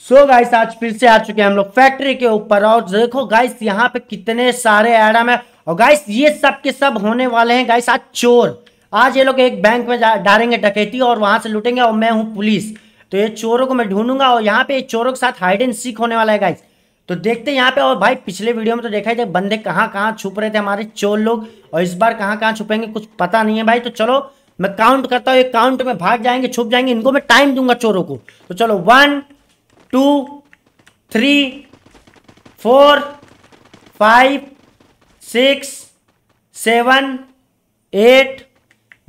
सो so guys आज फिर से आ चुके हैं हम लोग फैक्ट्री के ऊपर और देखो गाइस यहाँ पे कितने सारे एडम है और गाइस ये सब के सब होने वाले हैं गाइस आज चोर आज ये लोग एक बैंक में डालेंगे डकैती और वहां से लुटेंगे और मैं हूँ पुलिस तो ये चोरों को मैं ढूंढूंगा और यहाँ पे चोरों के साथ हाइड एंड सीख होने वाला है गाइस तो देखते हैं यहाँ पे और भाई पिछले वीडियो में तो देखा ही बंदे कहाँ कहाँ छुप रहे थे हमारे चोर लोग और इस बार कहाँ कहाँ छुपेंगे कुछ पता नहीं है भाई तो चलो मैं काउंट करता हूँ ये काउंट में भाग जाएंगे छुप जाएंगे इनको मैं टाइम दूंगा चोरों को तो चलो one two three four five six seven eight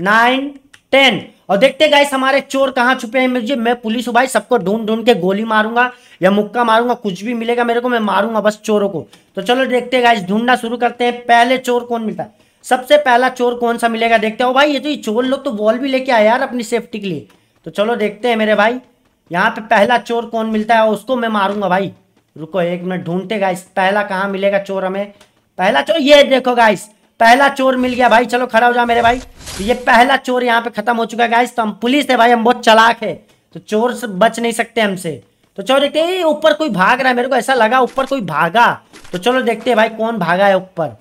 nine ten और देखते गाइस हमारे चोर कहाँ छुपे हैं मुझे मैं पुलिस हूँ भाई सबको ढूंढ ढूंढ के गोली मारूंगा या मुक्का मारूंगा कुछ भी मिलेगा मेरे को मैं मारूंगा बस चोरों को तो चलो देखते गाइस ढूंढना शुरू करते हैं पहले चोर कौन मिलता है सबसे पहला चोर कौन सा मिलेगा देखते हो भाई ये तो ये चोर लोग तो बॉल भी लेके आए यार अपनी सेफ्टी के लिए तो चलो देखते हैं मेरे भाई यहाँ पे पहला चोर कौन मिलता है उसको मैं मारूंगा भाई रुको एक मिनट ढूंढते गाइस पहला कहाँ मिलेगा चोर हमें पहला चोर ये देखो गाइस पहला चोर मिल गया भाई चलो खड़ा हो जा मेरे भाई तो ये पहला चोर यहाँ पे खत्म हो चुका है गाइस तो हम पुलिस है भाई हम बहुत चलाक है तो चोर से बच नहीं सकते हमसे तो चोर देखते ऊपर कोई भाग रहा है मेरे को ऐसा लगा ऊपर कोई भागा तो चलो देखते है भाई कौन भागा है ऊपर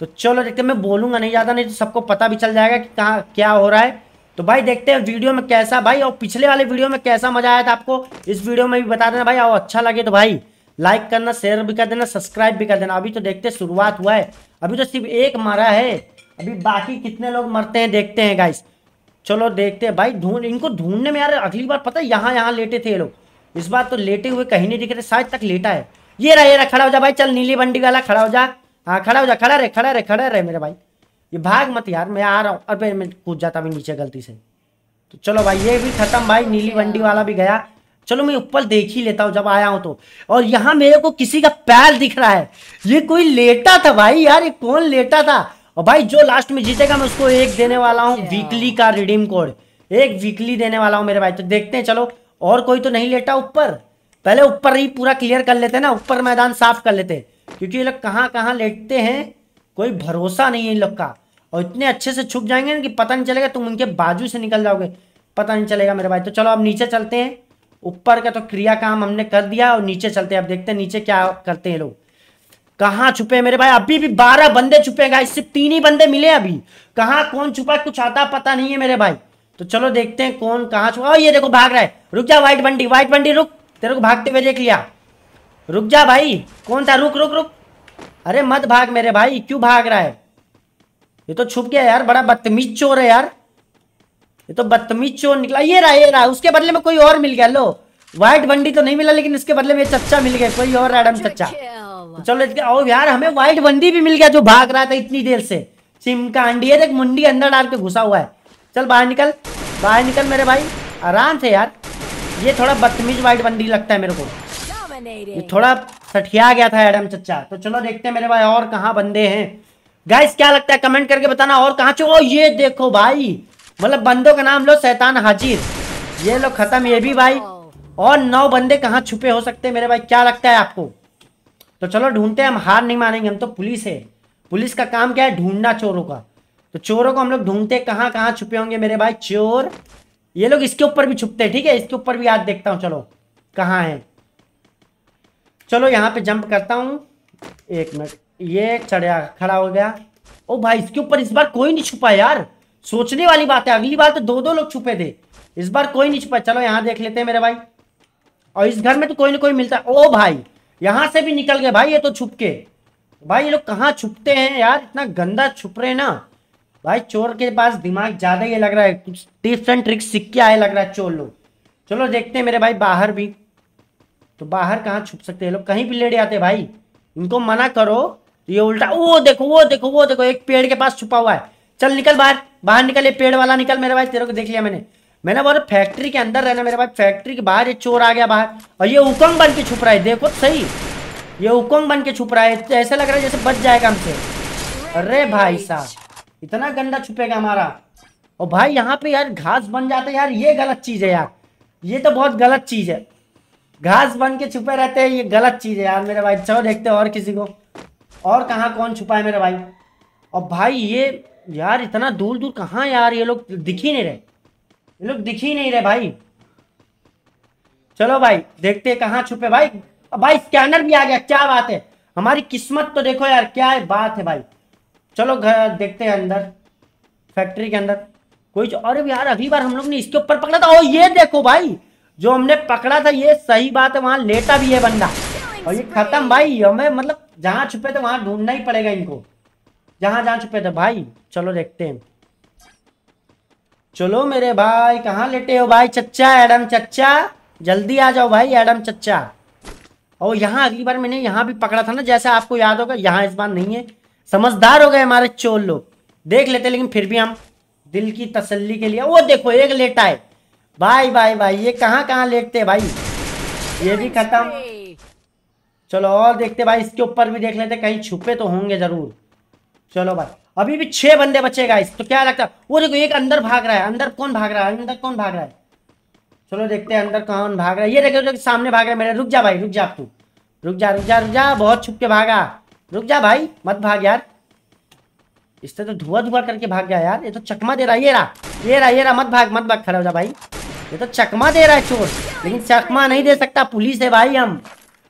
तो चलो देखते मैं बोलूंगा नहीं ज़्यादा नहीं तो सबको पता भी चल जाएगा कि कहाँ क्या हो रहा है तो भाई देखते हैं वीडियो में कैसा भाई और पिछले वाले वीडियो में कैसा मजा आया था आपको इस वीडियो में भी बता देना भाई और अच्छा लगे तो भाई लाइक करना शेयर भी कर देना सब्सक्राइब भी कर देना अभी तो देखते शुरुआत हुआ है अभी तो सिर्फ एक मरा है अभी बाकी कितने लोग मरते हैं देखते हैं गाइस चलो देखते हैं भाई ढूंढ इनको ढूंढने में यार अगली बार पता है यहाँ यहाँ लेटे थे ये लोग इस बार तो लेटे हुए कहीं नहीं दिख रहे शायद तक लेटा है ये रहा ये रहा खड़ा हो जा भाई चल नीली बंडी वाला खड़ा हो जा हाँ खड़ा हो जा खड़ा रहे खड़ा रहे खड़ा रहे मेरे भाई ये भाग मत यार मैं आ रहा हूँ अरे मैं कूद जाता भी नीचे गलती से तो चलो भाई ये भी खत्म भाई नीली अच्छा। वंडी वाला भी गया चलो मैं ऊपर देख ही लेता हूँ जब आया हूँ तो और यहाँ मेरे को किसी का पैर दिख रहा है ये कोई लेटा था भाई यार ये कौन लेटा था और भाई जो लास्ट में जीतेगा मैं उसको एक देने वाला हूँ वीकली अच्छा। का रिडीम कोड एक वीकली देने वाला हूँ मेरे भाई तो देखते हैं चलो और कोई तो नहीं लेटा ऊपर पहले ऊपर ही पूरा क्लियर कर लेते ना ऊपर मैदान साफ कर लेते क्योंकि ये लोग कहाँ कहाँ लेटते हैं कोई भरोसा नहीं है इन लोग का और इतने अच्छे से छुप जाएंगे ना कि पता नहीं चलेगा तुम उनके बाजू से निकल जाओगे पता नहीं चलेगा मेरे भाई तो चलो अब नीचे चलते हैं ऊपर का तो क्रिया काम हमने कर दिया और नीचे चलते हैं अब देखते हैं नीचे क्या करते हैं लोग कहाँ छुपे मेरे भाई अभी भी बारह बंदे छुपे गाइस सिर्फ तीन ही बंदे मिले अभी कहाँ कौन छुपा कुछ आता पता नहीं है मेरे भाई तो चलो देखते हैं कौन कहाँ छुपा ये देखो भाग रहा है रुक जा व्हाइट बंडी व्हाइट बंडी रुक तेरे को भागते हुए देख लिया रुक जा भाई कौन था रुक रुक रुक अरे मत भाग मेरे भाई क्यों भाग रहा है ये तो छुप गया यार बड़ा बदतमीज चोर है यार ये तो बदतमीज चोर निकला ये रहा ये रहा उसके बदले में कोई और मिल गया लो व्हाइट बंडी तो नहीं मिला लेकिन इसके बदले में चच्चा मिल गया कोई और एडम चच्चा तो चलो और यार हमें व्हाइट बंडी भी मिल गया जो भाग रहा था इतनी देर से चिमका अंडी है मुंडी अंदर डाल के घुसा हुआ है चल बाहर निकल बाहर निकल मेरे भाई आराम से यार ये थोड़ा बदतमीज व्हाइट बंडी लगता है मेरे को ये थोड़ा सठिया गया था एडम चच्चा तो चलो देखते हैं मेरे भाई और कहाँ बंदे हैं गाइस क्या लगता है कमेंट करके बताना और कहा चो ये देखो भाई मतलब बंदों का नाम लो शैतान हाजिर ये लोग खत्म ये भी भाई और नौ बंदे कहाँ छुपे हो सकते हैं मेरे भाई क्या लगता है आपको तो चलो ढूंढते हैं हम हार नहीं मानेंगे हम तो पुलिस है पुलिस का काम क्या है ढूंढना चोरों का तो चोरों को हम लोग ढूंढते कहाँ कहाँ छुपे होंगे मेरे भाई चोर ये लोग इसके ऊपर भी छुपते हैं ठीक है इसके ऊपर भी आज देखता हूँ चलो कहाँ है चलो यहाँ पे जंप करता हूँ एक मिनट ये चढ़ा खड़ा हो गया ओ भाई इसके ऊपर इस बार कोई नहीं छुपा यार सोचने वाली बात है अगली बार तो दो दो लोग छुपे थे इस बार कोई नहीं छुपा चलो यहाँ देख लेते हैं मेरे भाई और इस घर में तो कोई ना कोई मिलता ओ भाई यहाँ से भी निकल गए भाई ये तो छुप के भाई ये लोग कहाँ छुपते हैं यार इतना गंदा छुप रहे ना भाई चोर के पास दिमाग ज़्यादा ये लग रहा है कुछ टिप्स एंड ट्रिक्स सीख के आए लग रहा है चोर लोग चलो देखते हैं मेरे भाई बाहर भी तो बाहर कहाँ छुप सकते हैं लोग कहीं भी लेट आते भाई इनको मना करो ये उल्टा वो देखो वो देखो वो देखो एक पेड़ के पास छुपा हुआ है चल निकल बाहर बाहर निकल ये पेड़ वाला निकल मेरे भाई तेरे को देख लिया मैंने मैंने बोल फैक्ट्री के अंदर रहना मेरे भाई फैक्ट्री के बाहर ये चोर आ गया बाहर और ये हुकोंग बन के छुप रहा है देखो सही ये हुकोंग बन के छुप रहा है ऐसा लग रहा है जैसे बच जाएगा हमसे अरे भाई साहब इतना गंदा छुपेगा हमारा और भाई यहाँ पे यार घास बन जाते यार ये गलत चीज़ है यार ये तो बहुत गलत चीज़ है घास बन के छुपे रहते हैं ये गलत चीज़ है यार मेरे भाई चलो देखते हैं और किसी को और कहाँ कौन छुपा है मेरे भाई और भाई ये यार इतना दूर दूर कहाँ यार ये लोग दिख ही नहीं रहे ये लोग दिख ही नहीं रहे भाई चलो भाई देखते हैं कहाँ छुपे भाई भाई स्कैनर भी आ गया क्या बात है हमारी किस्मत तो देखो यार क्या है बात है भाई चलो घर देखते हैं अंदर फैक्ट्री के अंदर कोई अरे यार अगली बार हम लोग ने इसके ऊपर पकड़ा था और ये देखो भाई जो हमने पकड़ा था ये सही बात है वहां लेटा भी है बंदा और ये खत्म भाई हमें मतलब जहाँ छुपे थे वहां ढूंढना ही पड़ेगा इनको जहां जहां छुपे थे भाई चलो देखते हैं चलो मेरे भाई कहाँ लेटे हो भाई चच्चा एडम चच्चा जल्दी आ जाओ भाई एडम चच्चा और यहाँ अगली बार मैंने यहाँ भी पकड़ा था ना जैसा आपको याद होगा यहाँ इस बार नहीं है समझदार हो गए हमारे चोर लोग देख लेते लेकिन फिर भी हम दिल की तसल्ली के लिए वो देखो एक लेटा है भाई भाई भाई ये कहाँ कहाँ लेटते भाई ये भी खत्म चलो और देखते भाई इसके ऊपर भी देख लेते कहीं छुपे तो होंगे जरूर चलो भाई अभी भी छह बंदे बचे गाइस तो क्या लगता है वो देखो एक अंदर भाग रहा है अंदर कौन भाग रहा है अंदर कौन भाग रहा है चलो देखते हैं अंदर कौन भाग रहा है ये देखो देखो सामने भाग रहा है मेरे रुक जा भाई रुक जा तू रुक जा रुक जा रुक जा बहुत छुप के भागा रुक जा भाई मत भाग यार इससे तो धुआं धुआं करके भाग गया यार ये तो चकमा दे रहा है ये रहा ये रहा ये रहा मत भाग मत भाग खड़ा हो जा भाई ये तो चकमा दे रहा है चोर लेकिन चकमा नहीं दे सकता पुलिस है भाई हम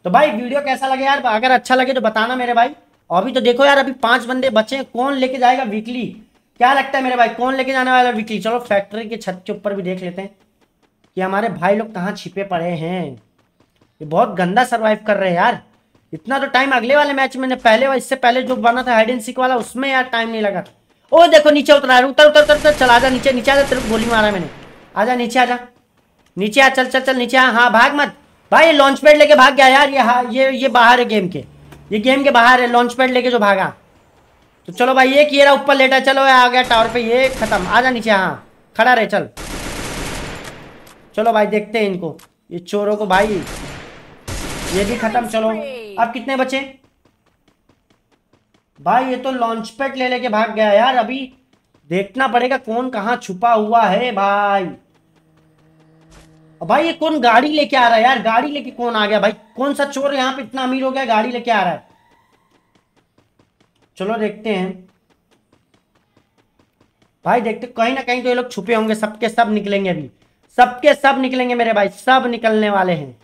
तो भाई वीडियो कैसा लगे यार अगर अच्छा लगे तो बताना मेरे भाई अभी तो देखो यार अभी पांच बंदे बचे हैं कौन लेके जाएगा वीकली क्या लगता है मेरे भाई कौन लेके जाने वाला वीकली चलो फैक्ट्री के छत के ऊपर भी देख लेते हैं कि हमारे भाई लोग कहाँ छिपे पड़े हैं ये बहुत गंदा सर्वाइव कर रहे हैं यार इतना तो टाइम अगले वाले मैच में पहले इससे पहले जो बना था हाइड एंड सीक वाला उसमें यार टाइम नहीं लगा ओ देखो नीचे उतरा है उतर उतर उतर उतर चल आजा नीचे नीचे आजा तेरे गोली मारा मैंने आजा नीचे आजा नीचे आ चल चल चल नीचे आ हाँ भाग मत भाई ये लॉन्च पैड लेके भाग गया यार ये ये ये बाहर है गेम के ये गेम के बाहर है लॉन्च पैड लेके जो भागा तो चलो भाई ये रहा ऊपर लेटा चलो आ गया टावर पे ये खत्म आ जा नीचे हाँ खड़ा रहे चल चलो भाई देखते हैं इनको ये चोरों को भाई ये भी खत्म चलो अब कितने बचे भाई ये तो लॉन्च पैड ले लेके भाग गया यार अभी देखना पड़ेगा कौन कहाँ छुपा हुआ है भाई भाई ये कौन गाड़ी लेके आ रहा है यार गाड़ी लेके कौन आ गया भाई कौन सा चोर यहाँ पे इतना अमीर हो गया गाड़ी लेके आ रहा है चलो देखते हैं भाई देखते कहीं ना कहीं तो ये लोग छुपे होंगे सबके सब निकलेंगे अभी सबके सब निकलेंगे मेरे भाई सब निकलने वाले हैं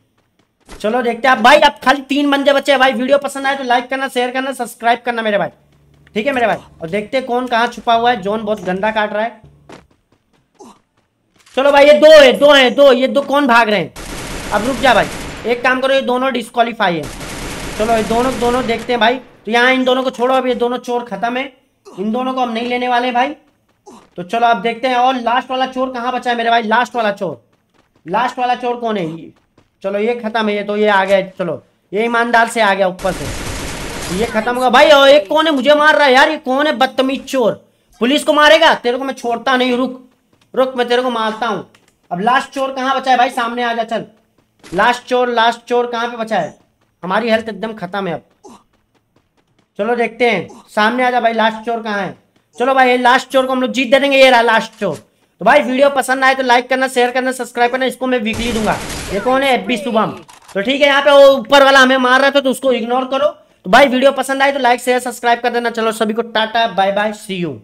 चलो देखते हैं आप भाई आप खाली तीन बंदे बचे हैं भाई वीडियो पसंद आए तो लाइक करना शेयर करना सब्सक्राइब करना मेरे भाई ठीक है मेरे भाई और देखते हैं कौन कहाँ छुपा हुआ है जोन बहुत गंदा काट रहा है चलो भाई ये दो है दो है दो ये दो कौन भाग रहे हैं अब रुक जा भाई एक काम करो ये दोनों डिस्कालीफाई है चलो ये दोनों दोनों देखते हैं भाई तो यहाँ इन दोनों को छोड़ो अब ये दोनों चोर खत्म है इन दोनों को हम नहीं लेने वाले भाई तो चलो आप देखते हैं और लास्ट वाला चोर कहाँ बचा है मेरे भाई लास्ट वाला चोर लास्ट वाला चोर कौन है चलो ये खत्म है ये तो ये आ गया चलो ये ईमानदार से आ गया ऊपर से ये खत्म होगा भाई और एक कौन है मुझे मार रहा है यार ये कौन है बदतमीज चोर पुलिस को मारेगा तेरे को मैं छोड़ता नहीं रुक रुक मैं तेरे को मारता हूं अब लास्ट चोर कहाँ बचा है भाई सामने आ जा चल लास्ट चोर लास्ट चोर कहाँ पे बचा है हमारी हेल्थ एकदम खत्म है अब चलो देखते हैं सामने आ जा भाई लास्ट चोर कहाँ है चलो भाई लास्ट चोर को हम लोग जीत दे देंगे ये रहा लास्ट चोर तो भाई वीडियो पसंद आए तो लाइक करना शेयर करना सब्सक्राइब करना इसको मैं वीकली दूंगा ये कौन है एफ शुभम तो ठीक है यहाँ पे वो ऊपर वाला हमें मार रहा था तो उसको इग्नोर करो तो भाई वीडियो पसंद आए तो लाइक शेयर सब्सक्राइब कर देना चलो सभी को tata bye bye see you